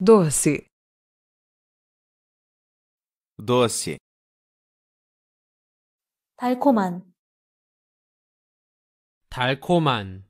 Doce. Doce. 달콤한 달콤한